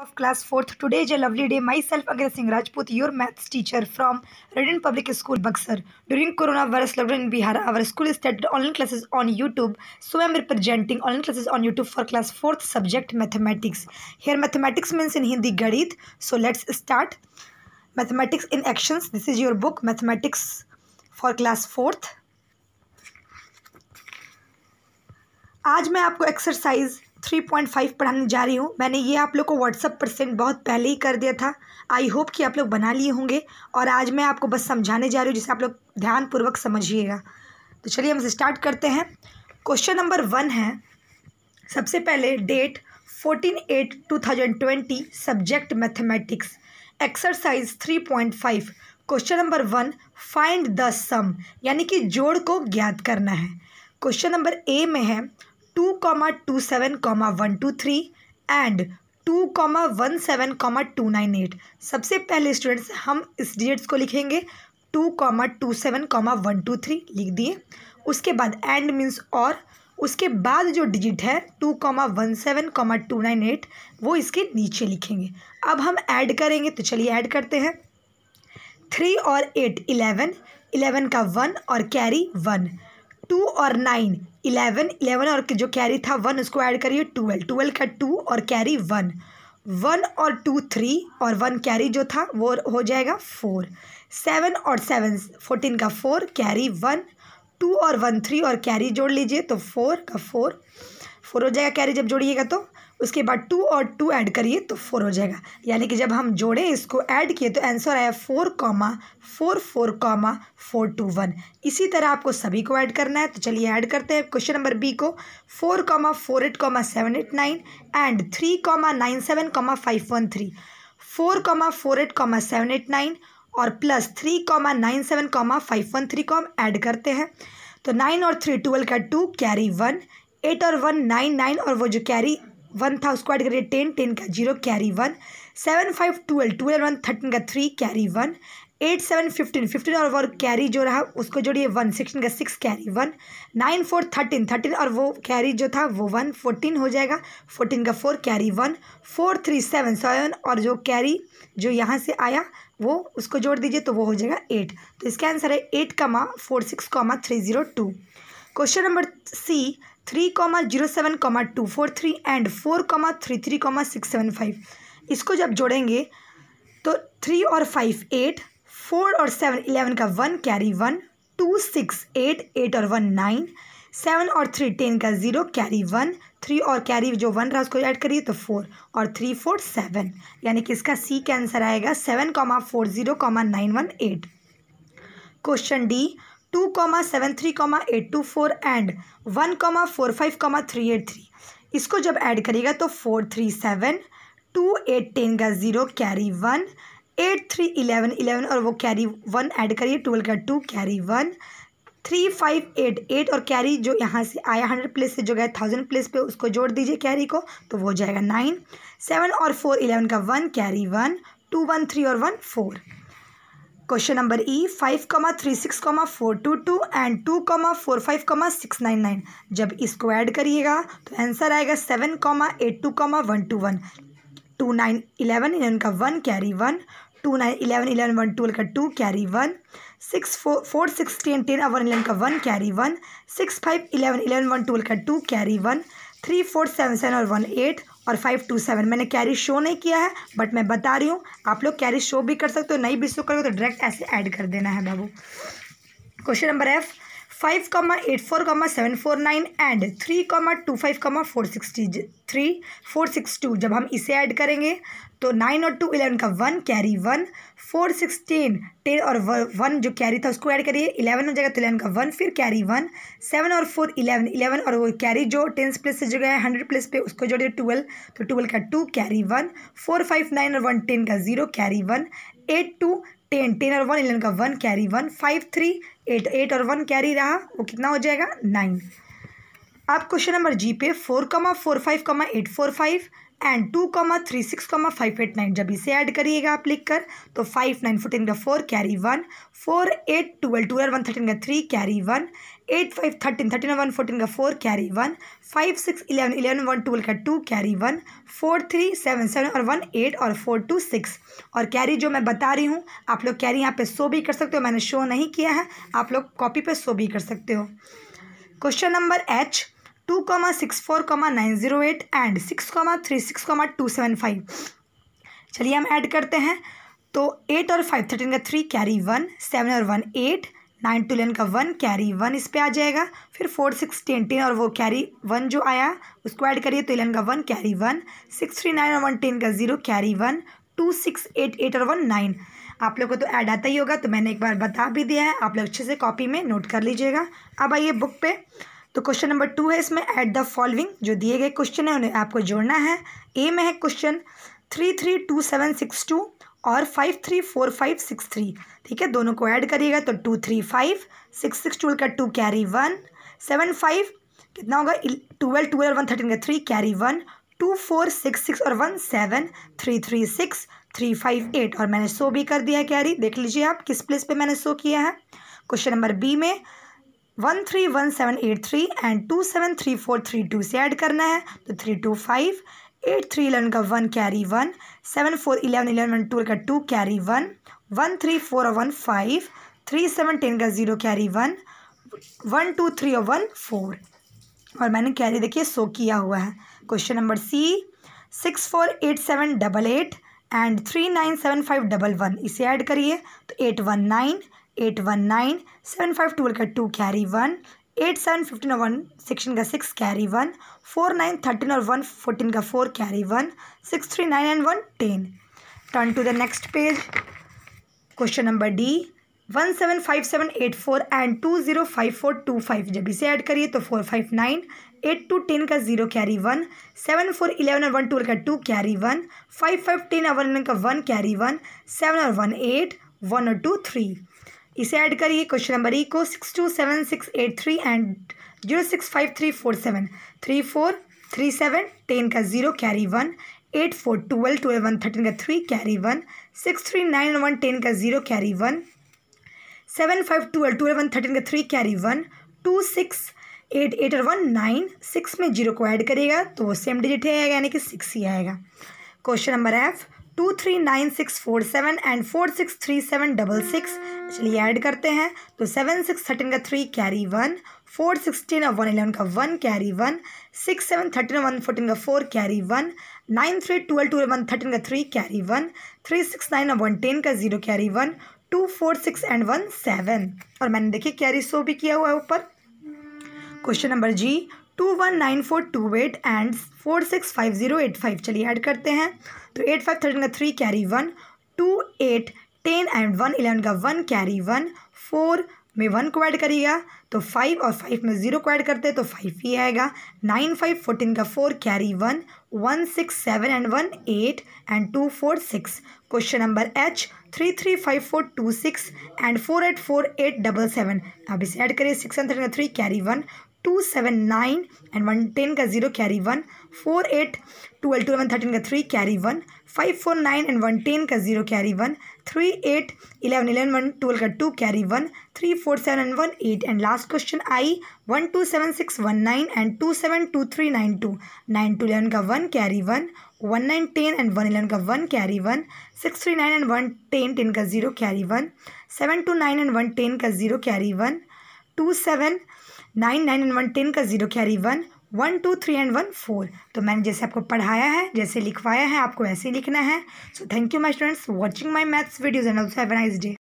of class 4th today is a lovely day myself agra singh rajput your maths teacher from redden public school baksar during corona virus lockdown in bihar our school started online classes on youtube so i am representing online classes on youtube for class 4th subject mathematics here mathematics means in hindi gadit so let's start mathematics in actions this is your book mathematics for class 4th aaj main aapko exercise 3.1 three point five पढ़ाने जा रही हूँ मैंने ये आप लोग को WhatsApp पर सेंड बहुत पहले ही कर दिया था आई होप कि आप लोग बना लिए होंगे और आज मैं आपको बस समझाने जा रही हूँ जिसे आप लोग ध्यानपूर्वक समझिएगा तो चलिए हम स्टार्ट करते हैं क्वेश्चन नंबर वन है सबसे पहले date fourteen eight two thousand twenty subject mathematics exercise three point five question number one find the sum यानी कि जोड़ को ज्ञात करना है क्वेश्चन नंबर ए में है two comma two seven comma one two three and two comma one seven comma two nine eight सबसे पहले स्टूडेंट्स हम इस डिजिट्स को लिखेंगे two comma two seven comma one two three लिख दिए उसके बाद एंड मीन्स और उसके बाद जो डिजिट है two comma one seven comma two nine eight वो इसके नीचे लिखेंगे अब हम ऐड करेंगे तो चलिए ऐड करते हैं थ्री और एट इलेवन इलेवन का वन और कैरी वन टू और नाइन इलेवन इलेवन और जो कैरी था वन उसको ऐड करिए ट्वेल्व ट्वेल्व का टू और कैरी वन वन और टू थ्री और वन कैरी जो था वो हो जाएगा फोर सेवन और सेवन फोर्टीन का फोर कैरी वन टू और वन थ्री और कैरी जोड़ लीजिए तो फोर का फोर फोर हो जाएगा कैरी जब जोड़िएगा तो उसके बाद टू और टू ऐड करिए तो फोर हो जाएगा यानी कि जब हम जोड़े इसको ऐड किए तो आंसर आया four comma four four comma four two one इसी तरह आपको सभी को ऐड करना है तो चलिए ऐड करते हैं क्वेश्चन नंबर बी को four comma four eight comma seven eight nine and three comma nine seven comma five one three four comma four eight comma seven eight nine और plus three comma nine seven comma five one three को हम add करते हैं तो nine और three twelve का two carry one eight और one nine nine और वो जो कैरी वन था उसको ऐड करिए टेन टेन का zero carry one seven five twelve twelve one thirteen का three carry one eight seven fifteen fifteen और वो कैरी जो रहा उसको जोड़िए वन सिक्सटीन का six carry one nine four thirteen thirteen और वो कैरी जो था वो वन फोर्टीन हो जाएगा फोर्टीन का four carry one four three seven seven और जो कैरी जो यहाँ से आया वो उसको जोड़ दीजिए तो वो हो जाएगा एट तो इसका आंसर है eight comma four six comma three zero two question number C three comma zero seven comma two four three and four comma three three comma six seven five इसको जब जोड़ेंगे तो थ्री और five eight four और seven eleven का one carry one two six eight eight और one nine seven और three ten का ज़ीरो कैरी वन थ्री और कैरी जो वन रहा उसको ऐड करिए तो फोर और थ्री फोर सेवन यानी कि इसका सी का आंसर आएगा seven comma four zero comma nine one eight question D two comma seven three comma eight two four and one comma four five comma three eight three इसको जब add करेगा तो four three seven two eight ten का zero carry one eight three eleven eleven और वो carry one add करिए twelve का two carry one three five eight eight और कैरी जो यहाँ से आया हंड्रेड प्लेस से जो गया थाउजेंड प्लेस पे उसको जोड़ दीजिए कैरी को तो वो जाएगा नाइन सेवन और फोर इलेवन का one carry one two one three और one four question number E five comma three six comma four two two and two comma four five comma six nine nine जब इसको add करिएगा तो answer आएगा seven comma eight two comma one two one two nine eleven eleven का one carry one two nine eleven eleven one twelve का two carry one six four four six ten ten और one eleven का one carry one six five eleven eleven one twelve का two carry one three four seven seven और one eight और five two seven मैंने carry show नहीं किया है but मैं बता रही हूँ आप लोग कैरी शो भी कर सकते हो नहीं भी शो करोगे तो डायरेक्ट ऐसे ऐड कर देना है बाबू question number F five comma eight four comma seven four nine and three comma two five comma four sixty three four six two जब हम इसे ऐड करेंगे तो नाइन और टू इलेवन का one carry one four sixteen ten और one जो carry था उसको ऐड करिए इलेवन हो जाएगा तो इलेवन का वन फिर कैरी वन सेवन और फोर इलेवन इलेवन और वो कैरी जो टेंस प्लेस से जो गया है हंड्रेड प्लेस पे उसको जोड़िए ट्वेल्व तो ट्वेल्व का two carry one four five nine और वन टेन का zero carry one eight two ten ten और वन इलेवन का one carry one five three eight eight और वन कैरी रहा वो कितना हो जाएगा नाइन अब क्वेश्चन नंबर जी पे four comma four five comma eight four five and two comma three six comma five eight nine जब इसे ऐड करिएगा आप लिखकर तो फाइव नाइन फोर्टीन का four carry one four eight twelve twelve one thirteen का three carry one eight five thirteen thirteen one fourteen का four carry one five six eleven eleven one twelve का two carry one four three seven seven और one eight और four two six और carry जो मैं बता रही हूँ आप लोग कैरी यहाँ पे शो भी कर सकते हो मैंने शो नहीं किया है आप लोग कॉपी पे शो भी कर सकते हो question number H two comma six four comma nine zero eight and six comma three six comma two seven five चलिए हम ऐड करते हैं तो एट और फाइव थर्टीन का थ्री कैरी वन सेवन और वन एट नाइन टू का one carry one इस पर आ जाएगा फिर फोर सिक्स टेन टेन और वो कैरी वन जो आया उसको ऐड करिए तो इलेवन का one carry one six three nine और वन टेन का zero carry one two six eight eight और वन नाइन आप लोगों को तो ऐड आता ही होगा तो मैंने एक बार बता भी दिया है आप लोग अच्छे से कॉपी में नोट कर लीजिएगा अब आइए बुक पे तो क्वेश्चन नंबर टू है इसमें एट द फॉलोइंग जो दिए गए क्वेश्चन है उन्हें आपको जोड़ना है ए में है question three three two seven six two और five three four five six three ठीक है दोनों को ऐड करिएगा तो two three five six six twelve का two carry one seven five कितना होगा ट्वेल्व ट्वेल्व वन थर्टीन का three carry one two four six six और one seven three three six three five eight और मैंने सो भी कर दिया है कैरी देख लीजिए आप किस प्लेस पे मैंने सो किया है क्वेश्चन नंबर बी में one three one seven eight three and two seven three four three two से ऐड करना है तो three two five eight three eleven का one carry one seven four eleven eleven one two का two carry one one three four और one five three seven ten का zero carry one one two three और one four और मैंने carry देखिए सो किया हुआ है question number C six four eight seven double eight and three nine seven five double one इसे ऐड करिए तो eight one nine eight one nine seven five twelve का two carry one eight seven fifteen और one sixteen का six carry one four nine thirteen और one fourteen का four carry one six three nine and one ten turn to the next page question number D one seven five seven eight four and two zero five four two five जब इसे add करिए तो four five nine eight two ten का zero carry one seven four eleven और one twelve का two carry one five five ten और one का one carry one seven और वन एट वन और टू थ्री इसे ऐड करिए question number E e को six two seven six eight three and zero six five three four seven three four three seven ten का zero carry one eight four twelve twelve one thirteen का three carry one six three nine one ten का zero carry one seven five twelve twelve one thirteen का three carry one two six eight eight और one nine six में zero को add करेगा तो वो same digit आएगा यानी कि सिक्स ही आएगा question number F two three nine six four seven and four six three seven double six चलिए ऐड करते हैं तो सेवन सिक्स थर्टीन का three carry one four sixteen और वन इलेवन का one carry one six seven thirteen one fourteen का four carry one nine three twelve two one thirteen का three carry one three six nine और one ten का zero carry one two four six and one seven और मैंने देखिए carry सो भी किया हुआ है ऊपर question number G two one nine four two eight and four six five zero eight five चलिए ऐड करते हैं तो एट फाइव थर्टीन का three carry one two eight ten and one eleven का वन कैरी वन फोर में one को add करिएगा तो फाइव और फाइव में ज़ीरो को ऐड करते हैं तो फाइव ही आएगा नाइन फाइव फोर्टीन का four carry one one six seven and one eight and two four six question number H three three five four two six and four eight four eight double seven अब इसे add करिए six and three का three carry one two seven nine and one ten का zero carry one four eight twelve two one thirteen का three carry one five four nine and one ten का zero carry one three eight eleven eleven one twelve का two carry one three four seven and one eight and last question I one two seven six one nine and two seven two three nine two nine two eleven का one carry one one nine ten and one eleven का one carry one six three nine and one ten ten का zero carry one seven to nine and one ten का zero carry one two seven nine nine and one ten का zero carry one one two three and one four तो मैंने जैसे आपको पढ़ाया है जैसे लिखवाया है आपको ऐसे ही लिखना है so thank you my students watching my maths videos and also have nice day